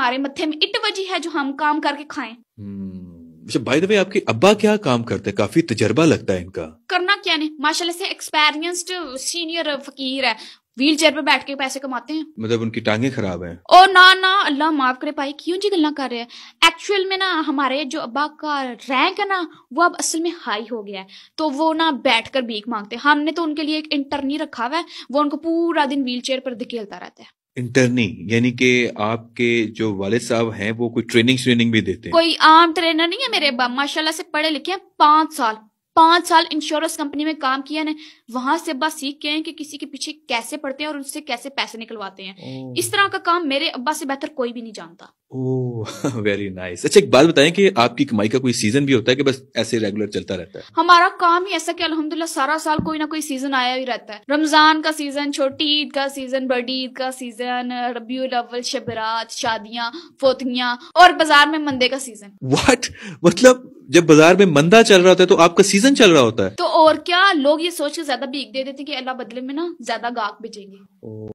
हमारे मथे में इट वजी है जो हम काम करके खाएं भाई बाय द वे आपके अब्बा क्या काम करते हैं काफी तजर्बा लगता है इनका करना क्या नहीं माशाल्लाह से एक्सपीरियंस्ड सीनियर फकीर है व्हील चेयर पर बैठ के पैसे कमाते हैं मतलब उनकी टांगे खराब हैं ओ ना ना अल्लाह माफ करे पाई क्यों जी गल्ला कर रहे हैं एक्चुअल में ना हमारे जो अब्बा का रैंक है ना वो अब असल में हाई हो गया है तो वो ना बैठ कर भीख मांगते हैं हमने तो उनके लिए एक इंटरनी रखा हुआ है वो उनको पूरा दिन व्हील चेयर पर धकेलता रहता है इंटरनी यानी कि आपके जो वाले साहब हैं वो कोई ट्रेनिंग श्रेनिंग भी देते हैं कोई आम ट्रेनर नहीं है मेरे माशाल्लाह से पढ़े लिखे हैं पांच साल पांच साल इंश्योरेंस कंपनी में काम किया ने वहां से अब्बा सीख के हैं कि किसी के पीछे कैसे पड़ते हैं और उनसे कैसे पैसे निकलवाते हैं इस तरह का काम मेरे अब्बा से बेहतर कोई भी नहीं जानता वेरी नाइस nice. अच्छा एक बात बताएं कि आपकी कमाई का कोई सीजन भी होता है कि बस ऐसे रेगुलर चलता रहता है हमारा काम ही ऐसा कि अल्हम्दुलिल्लाह सारा साल कोई ना कोई सीजन आया ही रहता है रमजान का सीजन छोटी ईद का सीजन बड़ी ईद का सीजन रबीउल अव्वल शबरात शादियां फोतियां और बाजार में मंदे का सीजन व्हाट मतलब जब बाजार में मंदा चल रहा होता है तो आपका सीजन चल रहा होता है तो और क्या लोग ये सोच के ज्यादा बीक दे देते कि अल्लाह बदले में ना ज्यादा गाक बेचेंगे